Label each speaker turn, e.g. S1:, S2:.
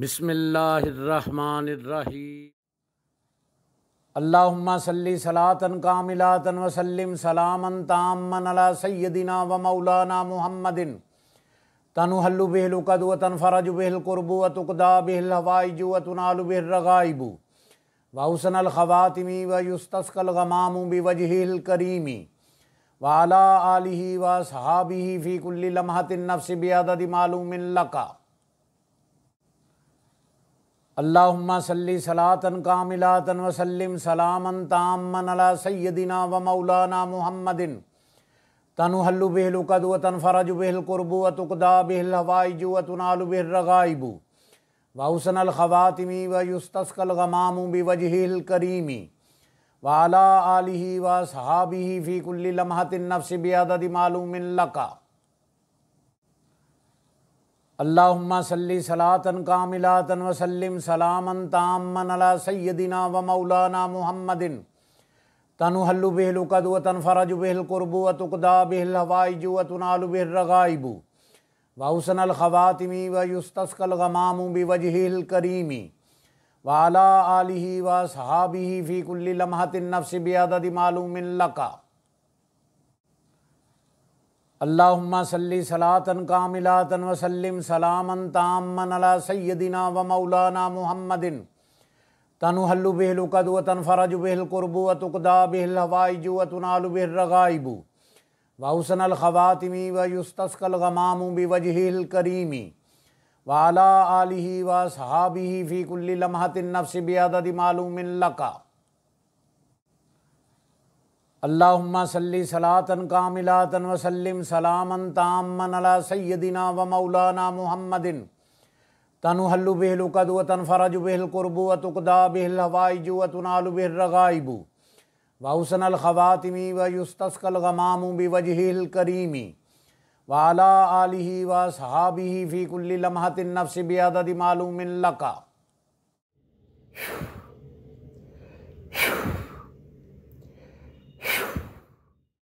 S1: बिसमीम सल्ली सलातन कामिलातन वसल्लिम सलामन तामन अला सैदिना व मौलाना मुहम्मदिन तनुहल्लु बिहलु कदवतन फ़रज बिहल कुरबू वतुकदा बिहल हवाईजू वतुनालु बिहल रगाइबू वाउसन अलखवातमी व युस्तस्कल गमामू बि वजहिल करीमी वाला आलि व सहाबी फ़ी कुल्ली लम्हतिन नफ्स बेअदद मालूम लका اللهم صل صلاة كاملة وسلم سلاما تاما على سيدنا ومولانا محمد تنهل به القد وتنفرج به القرب وتقضى به الهوائج وتنال به الرغائب وحسن الخواتم ويستسقى الغمام بوجهه الكريم وعلى آله وصحابه في كل لمحة النفس بعدد معلوم لك اللهم صل صلاة كاملة وسلم سلاما تاما على سيدنا ومولانا محمد تنهل به القد وتنفرج به القرب وتقضى به الهوائج وتنال به الرغائب وحسن الخواتم ويستسقى الغمام بوجهه الكريم وعلى آله وأصحابه في كل لمحة النفس بعدد معلوم لك اللهم صل صلاة كاملة وسلم سلاما تاما على سيدنا ومولانا محمد تنهل به القد وتنفرج به القرب وتقضى به الهوائج وتنال به الرغائب وحسن الخواتم ويستسقى الغمام بوجهه الكريم وعلى آله وأصحابه في كل لمحة النفس بعدد معلوم لك اللهم صل صلاة كاملة وسلم سلاما تاما على سيدنا ومولانا محمد تنهل به القد وتنفرج به القرب وتقضى به الهوائج وتنال به الرغائب وحسن الخواتم ويستسقى الغمام بوجهه الكريم وعلى آله وصحابه في كل لمحة النفس بعدد معلوم لك